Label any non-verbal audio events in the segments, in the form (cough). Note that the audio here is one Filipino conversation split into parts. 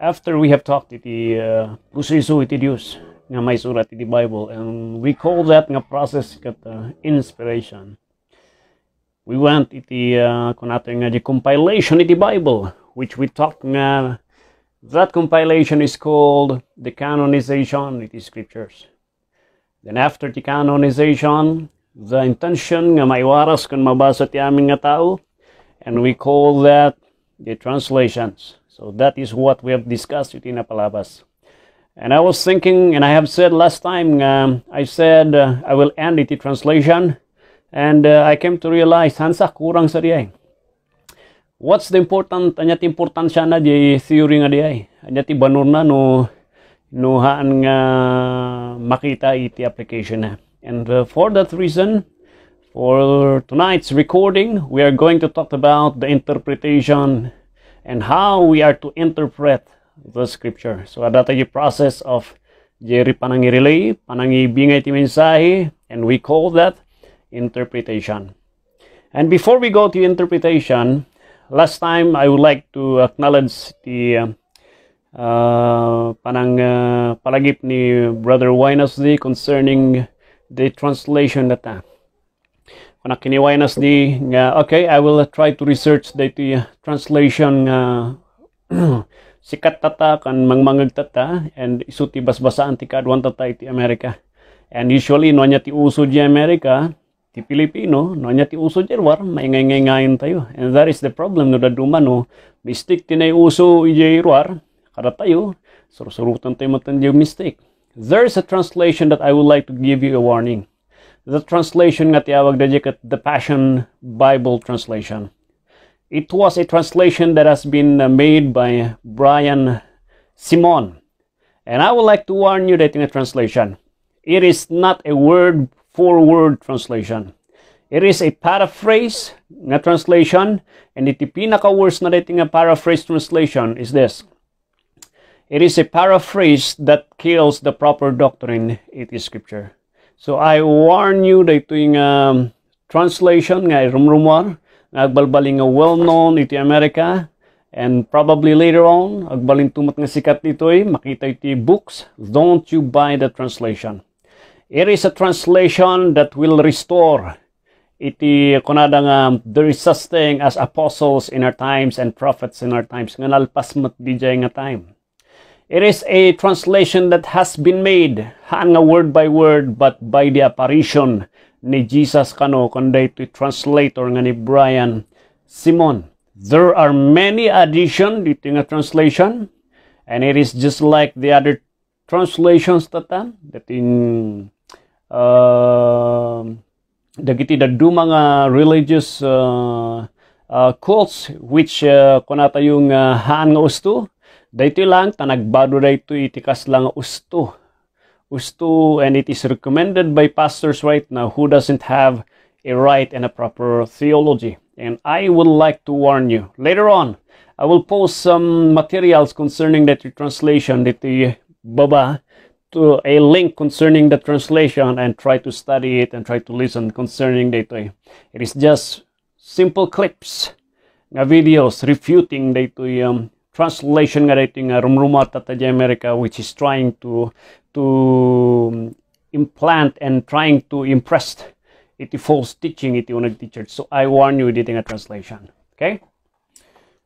after we have talked iti uh, puso iti Dios nga may surat iti Bible and we call that nga process kat uh, inspiration we went iti uh, kunato nga di compilation iti Bible which we talked nga that compilation is called the canonization iti scriptures then after the canonization the intention nga maiwaras kun mabasa ti aming nga tao and we call that the translations so that is what we have discussed with Ina Palabas. And I was thinking, and I have said last time, um, I said uh, I will end it in translation, and uh, I came to realize hansa kurang sa diay. What's the important anya ti importansya na di theory nga diay? Anya ti banur na no no haan nga makita iti application na. And uh, for that reason, for tonight's recording, we are going to talk about the interpretation and how we are to interpret the scripture. So ada tadi process of jeri panangirili, panangibingay ti and we call that interpretation. And before we go to interpretation, last time I would like to acknowledge the uh, uh panang uh, palagip ni Brother Winosdi concerning the translation data. kuna kiniway nas di nga okay I will uh, try to research the uh, translation nga uh, (clears throat) sikat tata kan mangmangag tata and isu ti basbasaan ti kaduan tata iti Amerika and usually no ti uso di Amerika ti Pilipino no ti uso di war maingay-ngayon tayo and that is the problem no daduma no mistake ti uso ijay war kada tayo surusurutan tayo matan mistake there's a translation that I would like to give you a warning the translation nga tiyawag na jikat the Passion Bible Translation. It was a translation that has been uh, made by Brian Simon. And I would like to warn you that in a translation, it is not a word for word translation. It is a paraphrase na translation and iti pinaka words na dating a paraphrase translation is this. It is a paraphrase that kills the proper doctrine the scripture. So I warn you daytoy nga um, translation nga rumrumor nagbalbalin nga well-known iti Amerika and probably later on agbalin tumat nga sikat ditoy makita iti books don't you buy the translation. It is a translation that will restore iti kunada nga um, there is such thing as apostles in our times and prophets in our times nga nalpas mat nga time. It is a translation that has been made, hanga word by word, but by the apparition ni Jesus kano, kundi ito translator nga ni Brian Simon. There are many addition dito nga translation, and it is just like the other translations tata, that in uh, dagiti dadu mga religious uh, uh, cults which uh, kunata yung uh, haan nga usto, Dayto lang tanagbado dayto iti kaslang usto. Usto and it is recommended by pastors right now who doesn't have a right and a proper theology. And I would like to warn you. Later on, I will post some materials concerning that translation that the baba to a link concerning the translation and try to study it and try to listen concerning daytoy. It is just simple clips nga videos refuting daytoy um, translation nga uh, rum uh, rumruma tataji America which is trying to to um, implant and trying to impress iti false teaching iti unag teacher. So I warn you iti nga translation. Okay?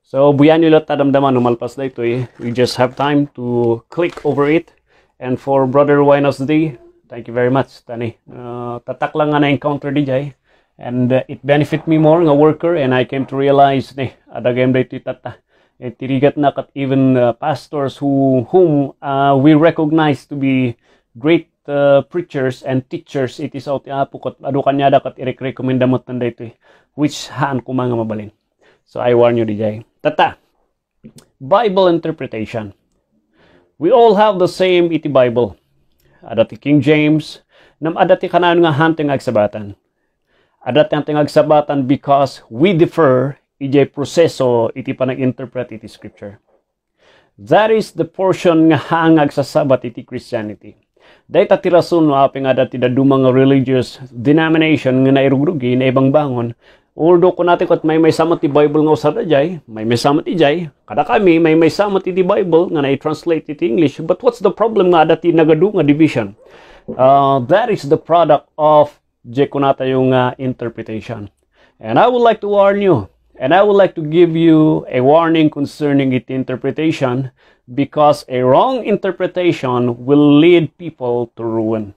So buyan nyo lahat tadamdaman umalpas na ito You just have time to click over it. And for Brother Winos D, thank you very much. Tani, uh, tatak lang na-encounter di And uh, it benefit me more a worker and I came to realize ni game mday tata. uh, Tirigatnak and even uh, pastors who whom uh, we recognize to be great uh, preachers and teachers it is out uh, apo kat adu kanyada kat irekomendamot nanda ito which han ko mga mabalin so I warn you DJ tata Bible interpretation we all have the same iti Bible adati King James nam ti kanan nga hanteng agsabatan adati ti tingag agsabatan because we differ ijay proseso iti panag-interpret iti scripture. That is the portion nga hangag sa sabat iti Christianity. Dahil tirasun nga api nga dati daduma nga religious denomination nga nairugrugi na ibang bangon. Although kung natin kat may may samot ti Bible nga usada jay, may may samot ti jay, kada kami may may samot ti Bible nga na-translate iti English. But what's the problem nga dati nagadu nga division? Uh, that is the product of je kunata yung uh, interpretation. And I would like to warn you, And I would like to give you a warning concerning its interpretation because a wrong interpretation will lead people to ruin.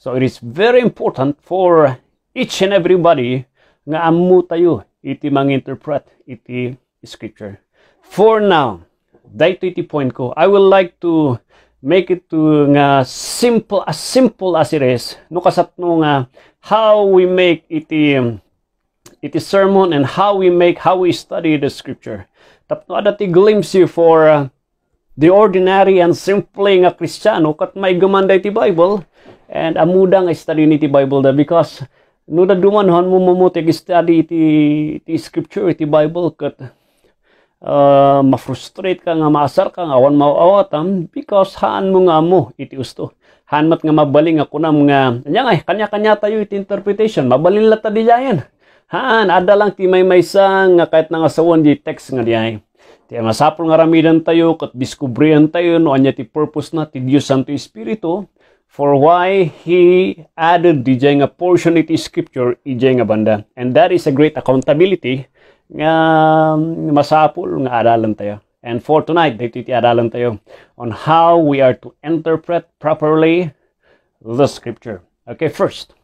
So it is very important for each and everybody nga amu tayo iti manginterpret iti scripture. For now, dito iti point ko, I would like to make it to nga simple as simple as it is no kasatno nga how we make iti it is sermon and how we make, how we study the scripture. Tapno adat i-glimpse you for uh, the ordinary and simple nga Kristiyano kat may gamanday iti Bible and amuda nga study ni Bible da because no da dumanhon mo mamuti study iti, ti scripture iti Bible kat uh, ma-frustrate ka nga maasar ka nga awan mauawatam because haan mo nga mo iti usto hanmat nga mabaling ako nam nga nya nga kanya-kanya tayo iti interpretation mabalin lata di yan Han, ada lang ti may maysa nga kahit nga asawan di text nga di ay. Ti masapol nga ramidan tayo kat diskubrihan tayo no anya ti purpose na ti Dios Santo Espiritu for why he added di nga portion iti scripture ijay nga banda. And that is a great accountability nga masapol nga adalan tayo. And for tonight, dito iti adalan tayo on how we are to interpret properly the scripture. Okay, first,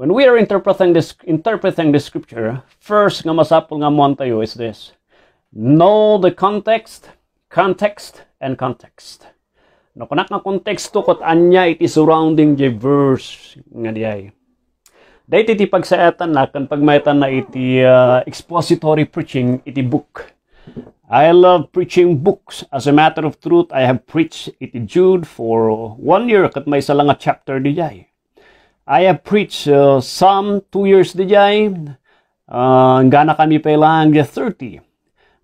when we are interpreting this interpreting the scripture, first nga masapul nga tayo is this. Know the context, context, and context. No kunak nga konteksto kot anya iti surrounding the verse nga diay. Dahil iti pagsaatan na, kan pagmaitan na iti uh, expository preaching, iti book. I love preaching books. As a matter of truth, I have preached iti Jude for one year kat may isa chapter nga chapter I have preached uh, some two years di jay. Uh, gana kami pa pailang 30.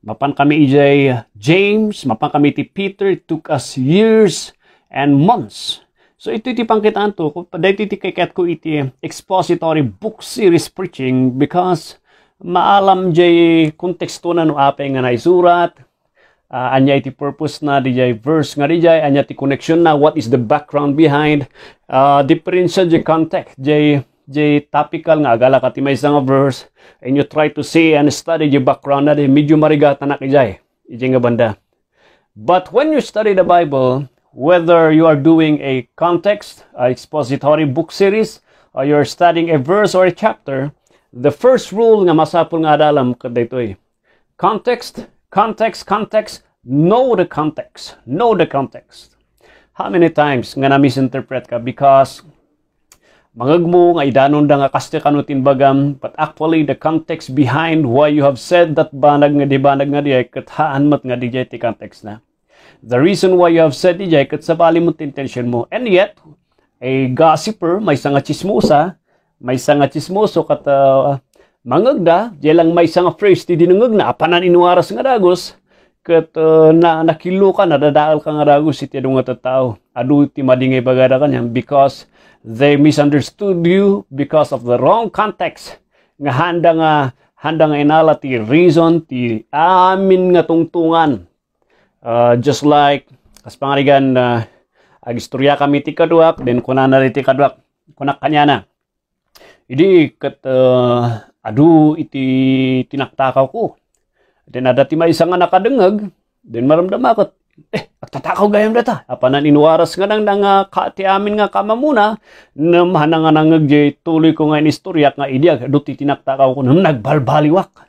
Mapan kami ijay James, mapan kami ti Peter. It took us years and months. So ito iti pangkitaan to. Dahil iti kikat ko iti expository book series preaching because maalam jay konteksto na no apay nga naisurat uh, anya iti purpose na dijay verse nga dijay anya ti connection na what is the background behind uh, ah, different sa context jay jay topical nga agala ka ti may nga verse and you try to see and study the background na di medyo marigata na kijay ijay nga banda but when you study the Bible whether you are doing a context a expository book series or you're studying a verse or a chapter the first rule nga masapul nga adalam kadaytoy context Context, context, know the context, know the context. How many times nga na misinterpret ka because magagmo nga idanon da nga kaste kanutin bagam but actually the context behind why you have said that banag nga di banag nga di ay kathaan mat nga di ti context na. The reason why you have said di ay katsabali mo intention mo and yet a gossiper, may sanga chismosa, may sanga chismoso kat uh, mangagda jelang may isang phrase ti dinungag na apanan inuaras nga dagos ket uh, eh, na nakilo ka nadadaal ka nga dagos iti adu nga tao, adu ti madingay bagada kanyang because they misunderstood you because of the wrong context nga handa nga handa nga inala ti reason ti amin nga tungtungan uh, just like as pangarigan uh, Agistorya kami ti kaduak den kunan na ti kaduak kunak kanya na idi ket uh, eh, adu iti tinaktakaw ko. Then adati may isang nga nakadengag, then maramdama ako, eh, agtatakaw gayam data. Apanan inuwaras nga nang nga ah, kaati amin nga kamamuna, na mahanang nga nangagje, tuloy ko nga inistoryak nga idiag, adu ti tinaktakaw ko, nang nagbalbaliwak.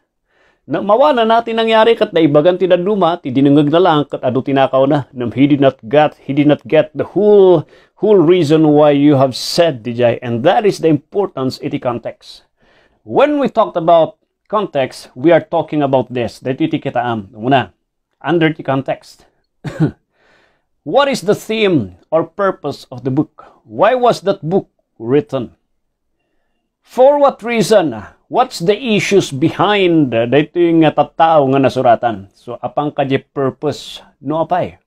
Na mawana natin nangyari kat daibagan ti daduma, ti dinungag na lang kat adu tinakaw na, nam he did not get, he did not get the whole, whole reason why you have said, DJ, and that is the importance iti context. When we talked about context, we are talking about this. Daityiti kita am. Una, under the context. (laughs) what is the theme or purpose of the book? Why was that book written? For what reason? What's the issues behind dito yung tattao nga nasuratan? So, apang kaje purpose no apay.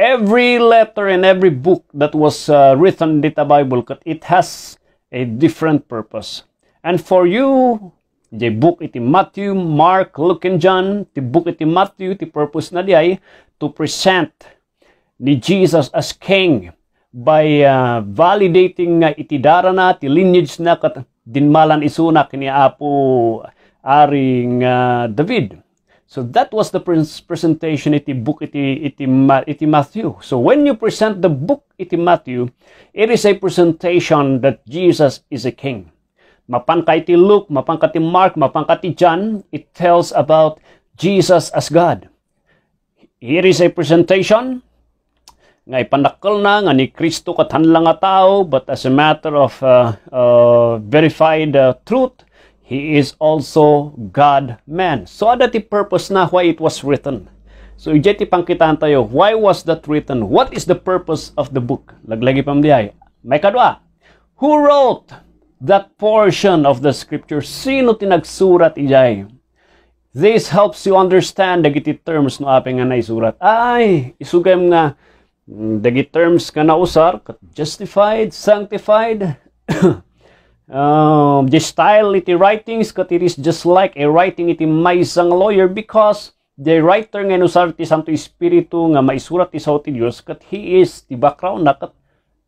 Every letter and every book that was uh, written the Bible, it has a different purpose. And for you, the book iti Matthew, Mark, Luke, and John, the book iti Matthew, the purpose na diay, to present ni Jesus as King by uh, validating nga iti dara na, ti lineage na, kat dinmalan isuna kini Apo Aring uh, David. So that was the presentation iti book iti, iti, iti Matthew. So when you present the book iti Matthew, it is a presentation that Jesus is a king mapangkati Luke, mapangkati Mark, mapangkati John, it tells about Jesus as God. Here is a presentation nga ipanakal na nga ni Kristo katanlang nga tao but as a matter of uh, uh, verified uh, truth, He is also God-man. So ada ti purpose na why it was written. So ijay ti pangkitaan tayo, why was that written? What is the purpose of the book? Laglagi pamdiay. May kadwa, who wrote that portion of the scripture. Sino tinagsurat ijay? This helps you understand dagiti terms no aping nga naisurat. Ay, isugem nga mm, dagiti terms nga usar, justified, sanctified, (coughs) um, the style iti writings kat it is just like a writing iti maisang lawyer because the writer nga nusar ti Santo Espiritu nga maisurat ti sao ti Dios kat he is ti background na kat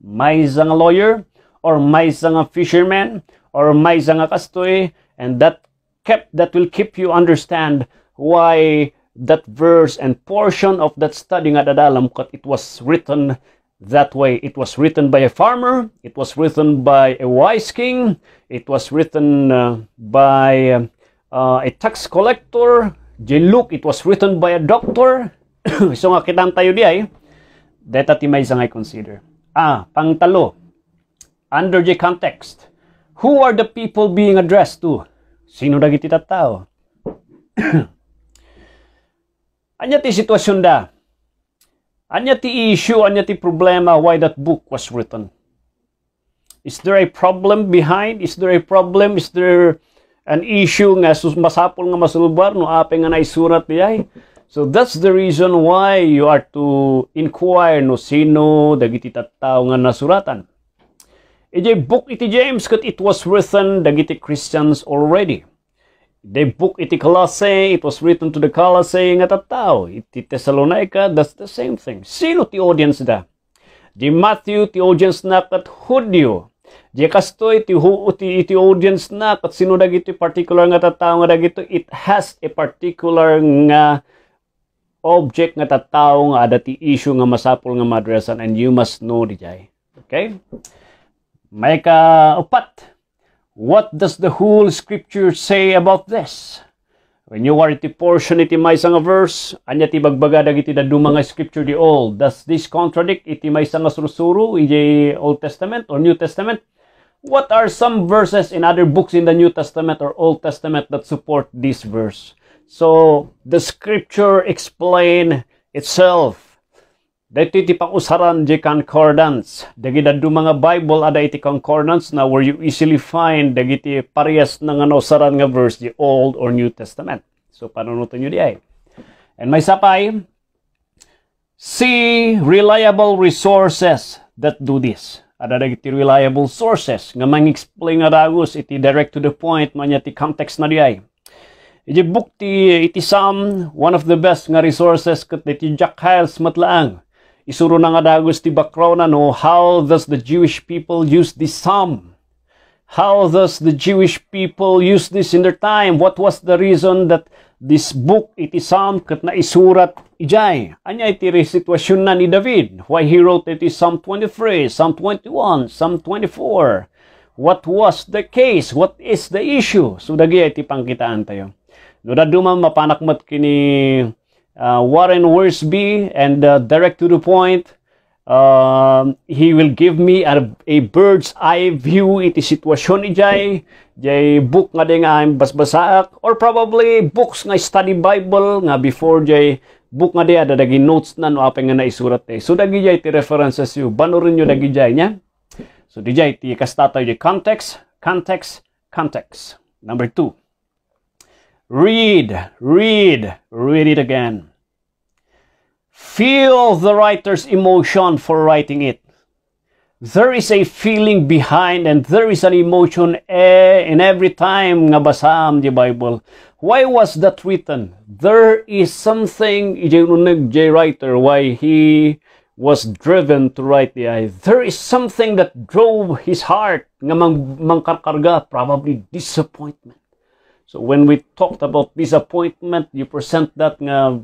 maisang lawyer or may isang fisherman or may isang kastoy and that kept that will keep you understand why that verse and portion of that study nga dadalamkot it was written that way. It was written by a farmer, it was written by a wise king, it was written uh, by uh, a tax collector, J. it was written by a doctor. (coughs) so nga kitam tayo di ay, that may consider. Ah, pangtalo, under the context. Who are the people being addressed to? Sino dagiti tattao? (clears throat) anya ti sitwasyon da? Anya ti issue, anya ti problema why that book was written? Is there a problem behind? Is there a problem? Is there an issue nga masapol nga masulbar no ape nga naisurat niya? So that's the reason why you are to inquire no sino dagiti tattao nga nasuratan. Ijay book iti James kat it was written dagiti Christians already. They book iti Colossae, it was written to the Colossae nga tattao. Iti Thessalonica, that's the same thing. Sino ti audience da? Di Matthew ti audience na kat Hudyo. Di kastoy ti huuti iti audience na kat sino dagiti particular nga tattao nga dagito it has a particular nga object nga tattao nga adati issue nga masapol nga madrasan and you must know di jay. Okay? Micah upat. What does the whole scripture say about this? When you are to portion iti my sang verse, anya ti bagbaga dagiti da nga scripture di all. Does this contradict iti may nga surusuro iti Old Testament or New Testament? What are some verses in other books in the New Testament or Old Testament that support this verse? So the scripture explain itself. Dito iti pakusaran di concordance. Dagiti dadu mga Bible ada iti concordance na where you easily find dagiti parehas na nga usaran nga verse di Old or New Testament. So panunutan nyo di ay. And may sapay, see reliable resources that do this. Ada dagiti reliable sources nga mang-explain nga dagos iti direct to the point manya ti context na di ay. Iti book ti iti Psalm, one of the best nga resources kat iti Jack Hiles matlaang Isuro na nga dagos ti background no how does the Jewish people use this psalm? How does the Jewish people use this in their time? What was the reason that this book iti psalm kat na isurat ijay? Anya iti sitwasyon na ni David? Why he wrote iti Psalm 23, Psalm 21, Psalm 24? What was the case? What is the issue? So dagi iti pangkitaan tayo. Doda duman mapanakmat kini uh, Warren Worsby and uh, direct to the point. Um, he will give me a, a bird's eye view iti sitwasyon ni Jay. Jay book nga din nga basbasaak or probably books nga study Bible nga before Jay book nga ada dagi notes na no apay nga naisurat eh. So dagi jay ti references yu. Bano rin yu dagi jay niya. So di jay ti kastata yu context, context, context. Number two. Read, read, read it again. Feel the writer's emotion for writing it. There is a feeling behind and there is an emotion eh, in every time nga basam the Bible. Why was that written? There is something J. writer why he was driven to write the eye. There is something that drove his heart nga mang, mangkarkarga, probably disappointment. So when we talked about disappointment, you present that nga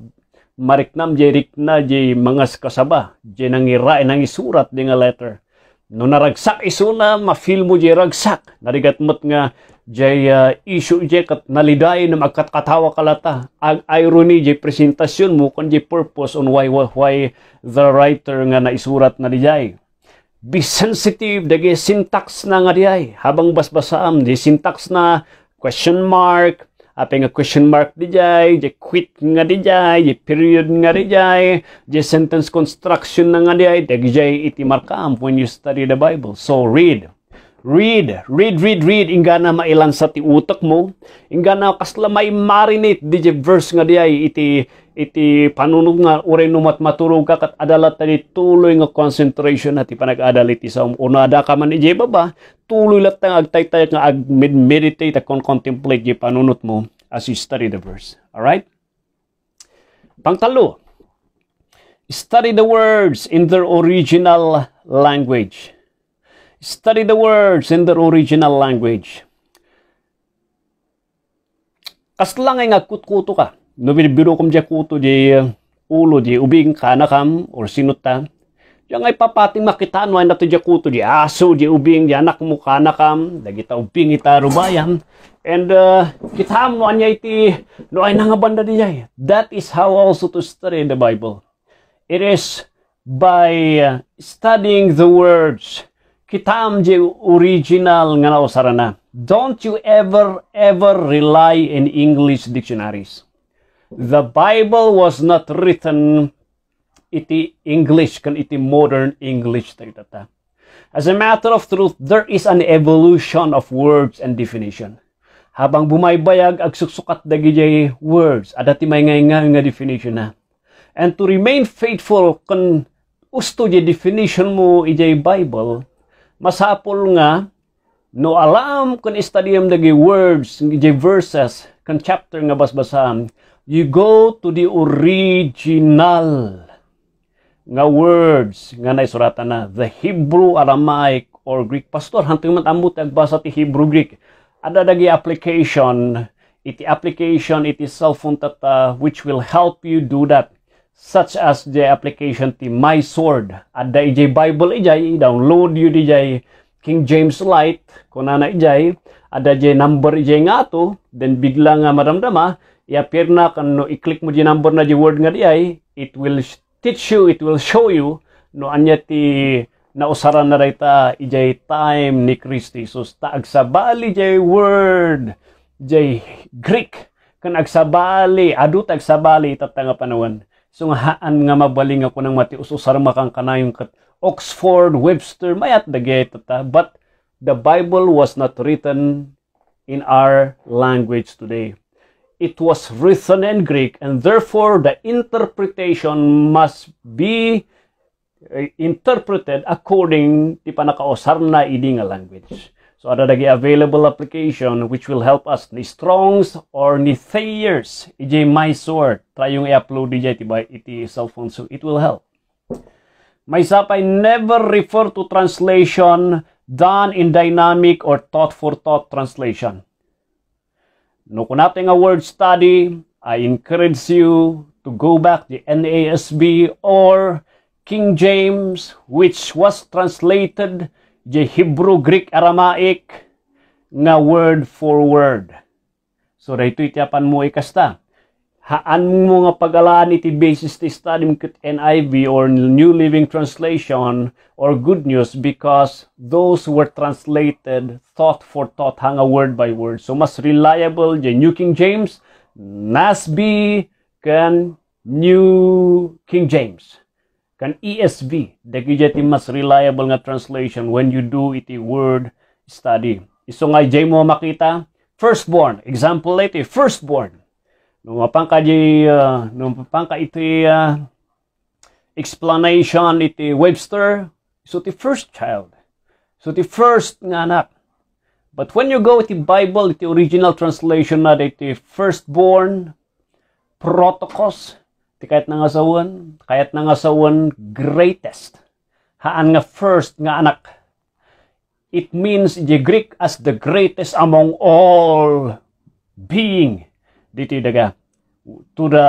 mariknam jay rikna jay mga kasaba, jay nangira nang isurat di nga letter. No naragsak isuna, mafeel mo jay ragsak. Narigatmat nga jay uh, issue jay kat naliday na magkatkatawa kalata. Ang irony jay presentasyon mo kon jay purpose on why, why, why the writer nga naisurat na dijay be sensitive dagay syntax na nga diay habang basbasaam di syntax na question mark apeng question mark di jay, je quit nga di jay, je period nga di jay, je sentence construction na nga di jay, dek jay iti markam when you study the Bible. So read. Read, read, read, read, inga na mailan sa ti utak mo, inga na kasla may marinate di verse nga di jay, iti, iti panunog nga uray numat maturog ka kat adalat tani tuloy nga concentration na ti panag-adal iti sa unada ka man ijay baba tuloy latang agtaytay nga ag meditate akong contemplate yung panunot mo as you study the verse. Alright? Pangtalo, study the words in their original language. Study the words in their original language. lang ay nga kutkuto ka. No binibiro kom diya kuto di uh, ulo di ubing kanakam or sinuta Yang ay papati makitaan wala to di di aso di ubing di anak mo kanakam dagita ubing ita rubayan and uh, kitam no anya iti no ay nangabanda di yay. That is how also to study the Bible. It is by uh, studying the words kitam di original nga nausarana. Don't you ever ever rely in English dictionaries. The Bible was not written iti English kan iti modern English tayo As a matter of truth, there is an evolution of words and definition. Habang bumaybayag ag suksukat dagiti words adati may nga nga definition na. And to remain faithful kan usto di definition mo ijay Bible, masapol nga no alam kan istadiyam dagi words ijay verses kan chapter nga basbasan, you go to the original nga words nga naisuratan na the Hebrew, Aramaic, or Greek. Pastor, hantong man amot agbasa ti Hebrew, Greek. Ada dagi application, iti application, iti cellphone tata, which will help you do that. Such as the application ti My Sword. Ada ijay Bible ijay, download you ijay King James Light, na ijay, ada ijay number ijay nga to, then bigla nga maramdama, ya pirna na, kano i-click mo di number na di word nga di it will teach you, it will show you, no, anya ti nausaran na rayta ijay time ni Christ Jesus ta agsabali jay word jay Greek kan agsabali adut agsabali tatanga panawan so nga haan nga mabaling ako ng matius usar makang kanayong kat Oxford Webster mayat dagay tata but the Bible was not written in our language today it was written in Greek and therefore the interpretation must be eh, interpreted according ti panakaosarna idi nga language. So ada dagi available application which will help us ni Strongs or ni Thayers My MySword try yung i-upload ijay tiba iti cellphone so it will help. May sapay never refer to translation done in dynamic or thought for thought translation no kunating a word study, I encourage you to go back the NASB or King James which was translated the Hebrew Greek Aramaic nga word for word. So daytoy tiapan mo ikasta. Haan mga pagalaan iti basis ti study ket NIV or New Living Translation or Good News because those were translated thought for thought hanga word by word. So mas reliable the New King James, NASB, kan New King James kan ESV dagiti iti mas reliable nga translation when you do iti word study iso nga jay mo makita firstborn example iti firstborn Nung mapangka di, uh, nung mapangka iti uh, explanation iti Webster, so the first child, so the first nga anak. But when you go iti Bible, iti original translation na iti firstborn, protokos, iti kahit nga asawan, kahit nga asawan, greatest. Haan nga first nga anak. It means the Greek as the greatest among all being dito daga to the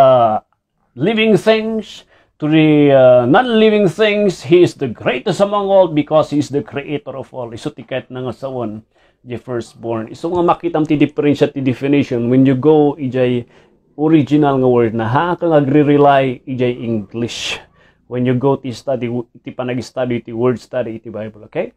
living things to the uh, non-living things he is the greatest among all because he is the creator of all iso tiket na nga sawon the firstborn iso nga makita ti differentiate ti definition when you go ijay original nga word na ha kang agre-rely ijay English when you go ti study ti panag-study iti word study ti Bible okay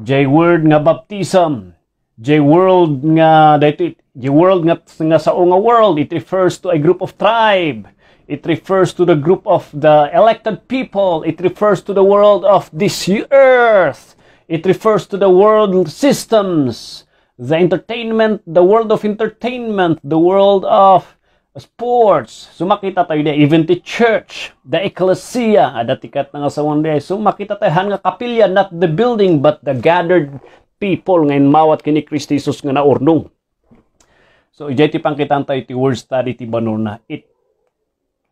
J word nga baptism J world nga dito The world nga, nga sa nga world, it refers to a group of tribe. It refers to the group of the elected people. It refers to the world of this earth. It refers to the world systems, the entertainment, the world of entertainment, the world of sports. Sumakita so, tayo di, even the church, the ecclesia, adatikat ah, na nga sa one day. Sumakita tayo han nga kapilya, not the building, but the gathered people ngayon mawat kini Kristi Jesus nga naurnong. So ijeti pangkitanta iti word study ti banuna. It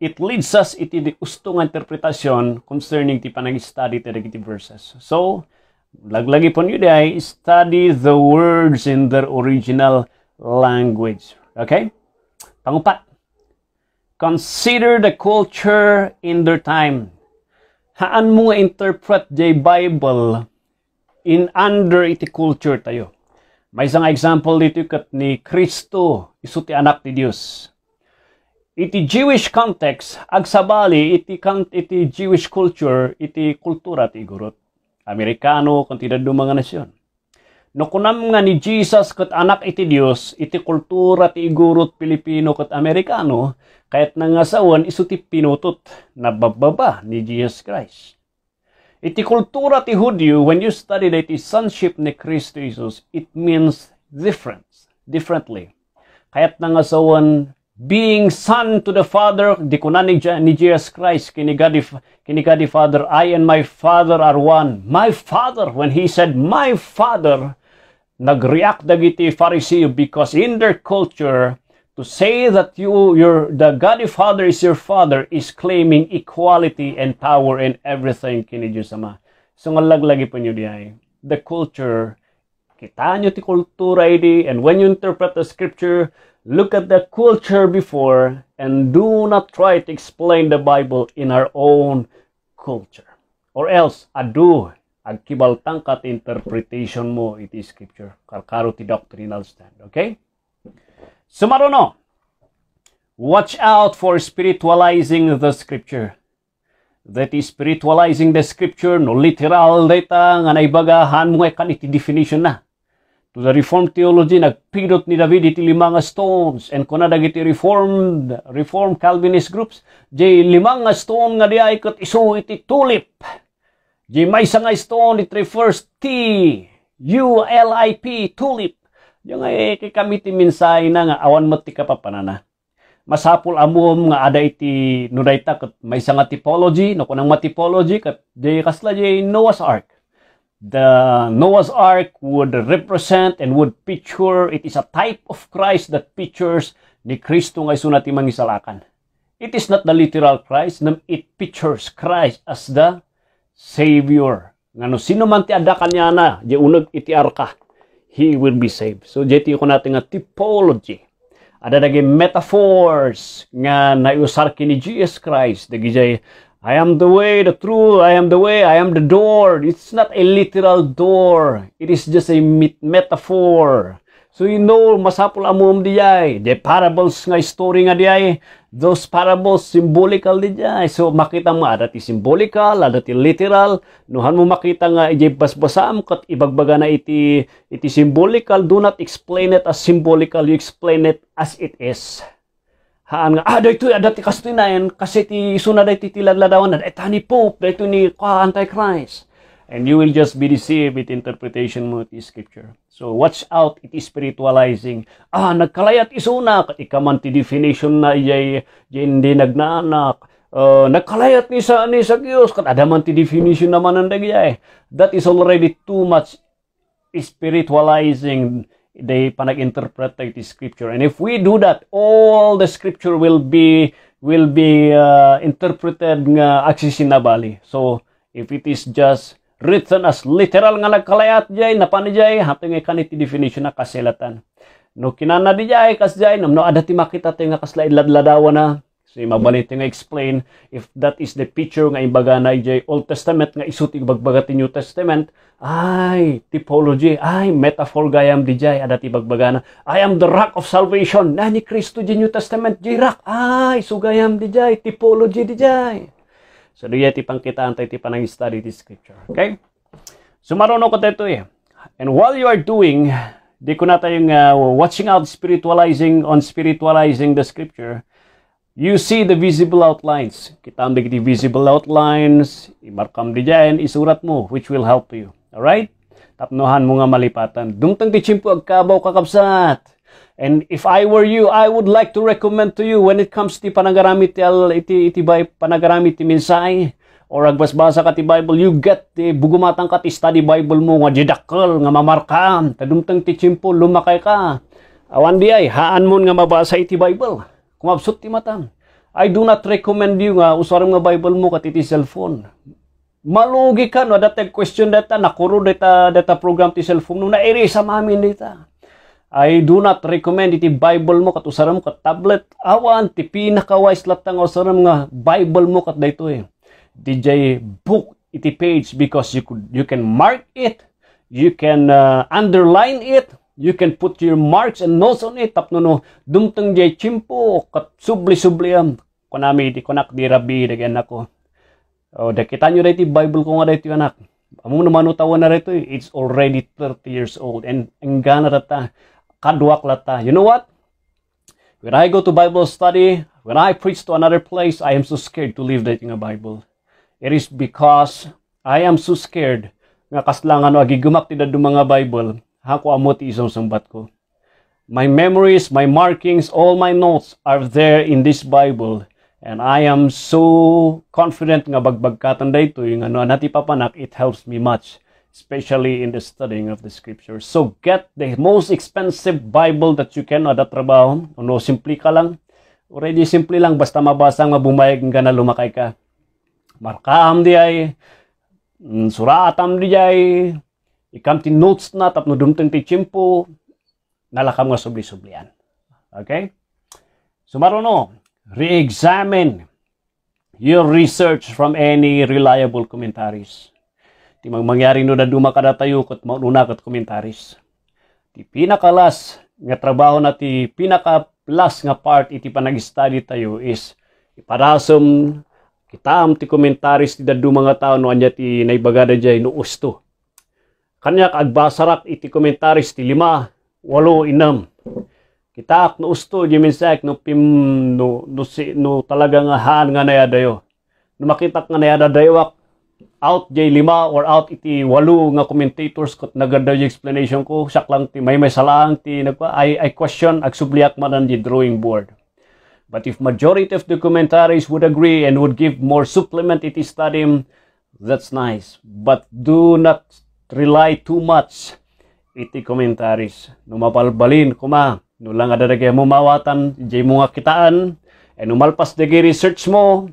it leads us iti di usto nga interpretasyon concerning ti panag-study ti negative verses. So laglagi po niyo day, study the words in their original language. Okay? Pangupat, consider the culture in their time. Haan mo interpret the Bible in under iti culture tayo. May isang example dito kat ni Kristo, ti anak ni Dios. Iti Jewish context, agsabali, iti, iti Jewish culture, iti kultura ti gurot. Amerikano, kung tidak mga nasyon. No kunam nga ni Jesus kat anak iti Dios, iti kultura ti gurot Pilipino kat Amerikano, kahit nangasawan, ti pinutot na bababa ni Jesus Christ. Iti kultura ti Hudyo, when you study that iti sonship ni Kristo Jesus, it means difference, differently. Kaya't na nga sawan, being son to the Father, di ko na ni, ni Jesus Christ, kinigadi, kinigadi Father, I and my Father are one. My Father, when he said, my Father, nag-react dagiti Pharisee because in their culture, To say that you, your, the Godfather is your father is claiming equality and power in everything kini Diyos Ama. So nga laglagi po nyo diay. The culture, kita nyo ti kultura idi and when you interpret the scripture, look at the culture before and do not try to explain the Bible in our own culture. Or else, adu, agkibaltang kat interpretation mo iti scripture. Karkaro ti doctrinal stand. Okay? Sumaruno, watch out for spiritualizing the scripture. That is spiritualizing the scripture, no literal data, nga naibaga, naibagahan mo eh, kaniti definition na. To the Reformed theology, nagpidot ni David iti lima nga stones, and kuna dagiti Reformed, Reformed Calvinist groups, di lima nga stone nga di ikot iso iti tulip. Di may nga stone, it refers T, U-L-I-P, tulip. Yung eh, ay kami ti minsay na nga awan mo ti kapapanana. Masapul amom nga ada iti nudayta kat may isang typology, no kunang matipology kat di kasla di Noah's Ark. The Noah's Ark would represent and would picture, it is a type of Christ that pictures ni Kristo nga isunat ti mangisalakan. It is not the literal Christ, nam it pictures Christ as the Savior. Nga no, sino man ti ada kanya na, di unag iti arka he will be saved. So, dito ko natin nga typology. Ada naging metaphors nga naiusar kini Jesus Christ. Dagi jay, I am the way, the truth, I am the way, I am the door. It's not a literal door. It is just a metaphor. So you know, masapul amum diay. The parables nga story nga diay. Those parables, symbolical di diay. So makita mo, ada ti symbolical, adati literal. Nuhan mo makita nga, ijay basbasaam kat ibagbaga na iti, iti symbolical. Do not explain it as symbolical. You explain it as it is. Haan nga, ah, dito, adati kastunayan, kasi ti sunad ay titilad ladawan na, etani Pope, dito ni Antichrist and you will just be deceived with interpretation mo the scripture. So watch out it is spiritualizing. Ah, nagkalayat isunak, ikaman ti definition na iyay hindi nagnaanak. Uh, nagkalayat ni sa ni sa Diyos, katadaman ti definition naman ng dagiyay. That is already too much spiritualizing they panag-interpret the scripture and if we do that all the scripture will be will be uh, interpreted nga aksi sinabali so if it is just written as literal nga nagkalayat jay napani jay hapte nga kaniti definition na kaselatan no kinana di jay kas jay no adati makita tay nga kasla idladladawa na so mabalit nga explain if that is the picture nga imbaga na jay Old Testament nga isuti bagbaga ti New Testament ay typology ay metaphor gayam di jay adati bagbaga na I am the rock of salvation nani ni Kristo di New Testament jay rock ay sugayam di jay typology di jay So, do yeti pang kitaan tayo ti panang study this scripture. Okay? So, marunong ko tayo eh. And while you are doing, di ko na tayong uh, watching out spiritualizing on spiritualizing the scripture, you see the visible outlines. Kitaan di visible outlines, imarkam di dyan, isurat mo, which will help you. Alright? Tapnohan mo nga malipatan. Dumtang ti chimpo agkabaw kakabsat. And if I were you, I would like to recommend to you when it comes to panagaramit ti al iti iti bay panagaramit ti minsay or agbasbasa ka ti Bible, you get ti bugumatang ka ti study Bible mo nga didakkel nga mamarkam, tadumteng ti tiempo lumakay ka. Awan di ay haan mo nga mabasa iti Bible. Kumabsot ti matang. I do not recommend you nga usaram nga Bible mo kat iti cellphone. Malugi ka no, datag question data, nakuro data, data program ti cellphone no, na erase mamin data. I do not recommend iti Bible mo kat mo kat tablet. Awan, ti pinakawise latang usaram nga Bible mo kat dayto eh. DJ book iti page because you could you can mark it, you can uh, underline it, you can put your marks and notes on it tapno no dumteng jay chimpo kat subli subli am kunami iti konak di rabi dagan ako. O, da kita nyo dito, Bible ko nga dito, anak. Amo naman utawa na rito, it's already 30 years old. And ang gana rata, Kadwaklata. You know what? When I go to Bible study, when I preach to another place, I am so scared to leave dating a Bible. It is because I am so scared nga kaslangan no agigumak ti mga Bible, hako amot isang sambat ko. My memories, my markings, all my notes are there in this Bible. And I am so confident nga bagbagkatan dayto yung ano natipapanak, it helps me much especially in the studying of the scriptures. So get the most expensive Bible that you can at trabaho. Ano, simple ka lang. Already simple lang, basta mabasa, mabumayag ka na lumakay ka. Markaam di ay, mm, suratam di ay, ikam ti notes na, tapno dumteng ti chimpo, nalakam nga subli-sublian. Okay? So maruno, re-examine your research from any reliable commentaries. Ti mangyari no na duma kada tayo kat mauna kat komentaris. Ti pinakalas nga trabaho na ti pinaka plus nga part iti panag-study tayo is iparasom kitaam ti komentaris ti dadu mga tao no anya ti naibagada jay no usto. Kanya agbasarak iti komentaris ti lima, walo, inam. Kitaak no usto, jiminsak no pim no, no, si, no talaga nga haan nga nayadayo. No makitak nga nayadadayawak out jay lima or out iti walu nga commentators kot naganda yung explanation ko saklang ti may may salang ti nagpa I, I question agsubliak man di drawing board but if majority of the commentaries would agree and would give more supplement iti study that's nice but do not rely too much iti commentaries no mapalbalin kuma no lang adadagay mo mawatan jay mga kitaan and umalpas dagay research mo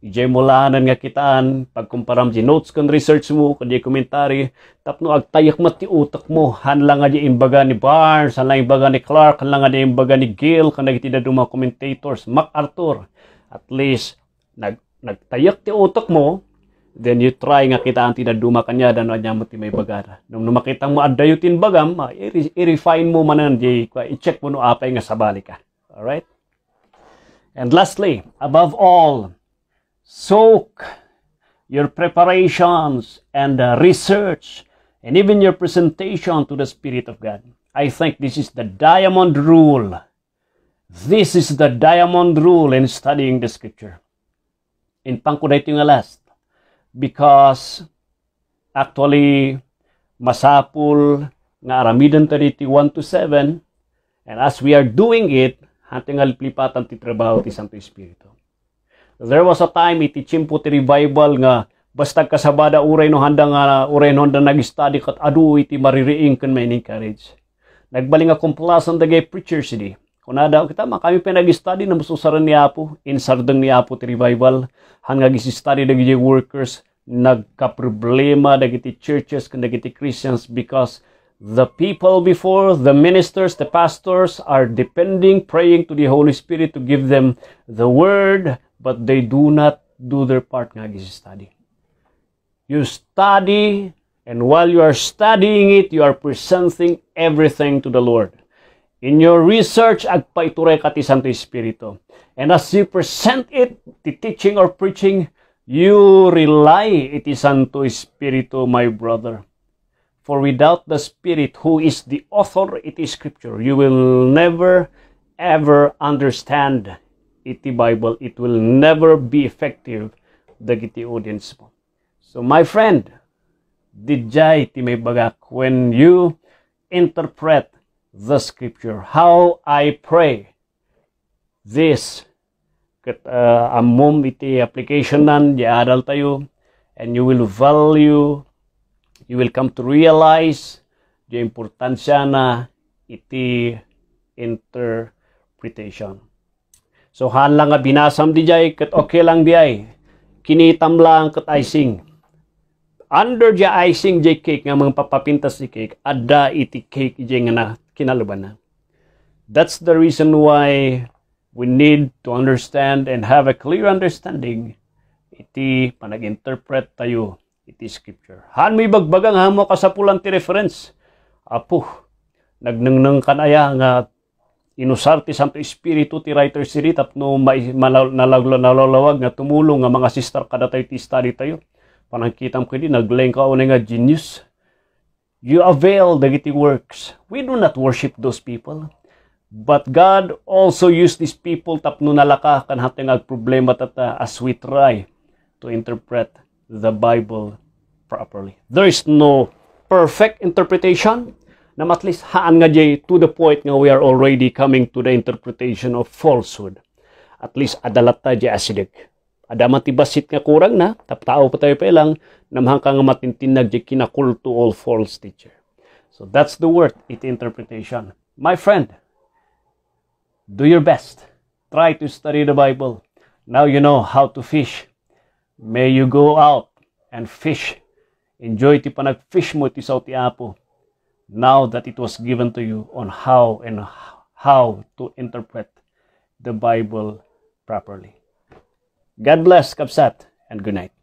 Ijay mulaanan nga kitaan, pagkumparam di notes kon research mo, kon di komentary, tapno agtayak mat ti utak mo, han hanla nga di imbaga ni Barnes, hanla imbaga ni Clark, hanla nga di imbaga ni Gill, kan nagitida mga commentators, MacArthur, at least, nag, nagtayak ti utak mo, then you try nga kitaan ti daduma kanya, dan anya mo ti may bagara. Nung numakita mo adayo tin bagam, ah, i-refine mo manan, di, i-check mo no apay nga sabali ka. Alright? And lastly, above all, soak your preparations and uh, research and even your presentation to the Spirit of God. I think this is the diamond rule. This is the diamond rule in studying the scripture. In ko na last. Because actually, masapul nga aramidan ta 1 to 7. And as we are doing it, hating alplipatan ti trabaho ti Santo Espiritu. There was a time iti Chimputi revival nga basta kasabada uray no handa nga uray no handa nag-study kat adu iti maririing kan may encourage. Nagbaling akong plasan dagay preacher sidi. Kunada kita ma kami pinag-study na mususaran ni Apo in sardang ni Apo ti revival hangag isi-study dagiti workers nagka-problema dagiti churches kan dagiti Christians because the people before the ministers the pastors are depending praying to the Holy Spirit to give them the word but they do not do their part nga is study. You study, and while you are studying it, you are presenting everything to the Lord. In your research, agpaituray ka ti Santo Espiritu. And as you present it, the teaching or preaching, you rely iti Santo Espiritu, my brother. For without the Spirit, who is the author, it is Scripture, you will never, ever understand iti e Bible, it will never be effective dagiti audience mo. So my friend, dijay ti may bagak when you interpret the scripture. How I pray this kat uh, amom iti application nan di adal tayo and you will value you will come to realize the importansya na iti interpretation. So halang nga binasam di jay kat okay lang di ay. Kinitam lang kat icing. Under di icing jay cake nga mga papapintas di cake ada iti cake jay nga na kinaluban na. That's the reason why we need to understand and have a clear understanding iti panag-interpret tayo iti scripture. Han may bagbagang hamo kasapulan ti reference. Apo, nagnangnang kanaya nga inusarte Santo Espiritu ti writer sirit tapno nalalawag nga tumulong nga mga sister kada tayo ti study tayo panangkitam ko din nagleng ka nga genius you avail dagiti works we do not worship those people but God also used these people tapno nalaka kan hateng problema tata as we try to interpret the Bible properly there is no perfect interpretation na at least haan nga jay to the point nga we are already coming to the interpretation of falsehood. At least adalat ta jay asidik. Adama tibasit nga kurang na, taptao pa tayo pa pailang, namhang ka nga matintinag jay kinakul to all false teacher. So that's the word, it interpretation. My friend, do your best. Try to study the Bible. Now you know how to fish. May you go out and fish. Enjoy ti panag-fish mo ti sa ti apo now that it was given to you on how and how to interpret the Bible properly. God bless, Kapsat, and good night.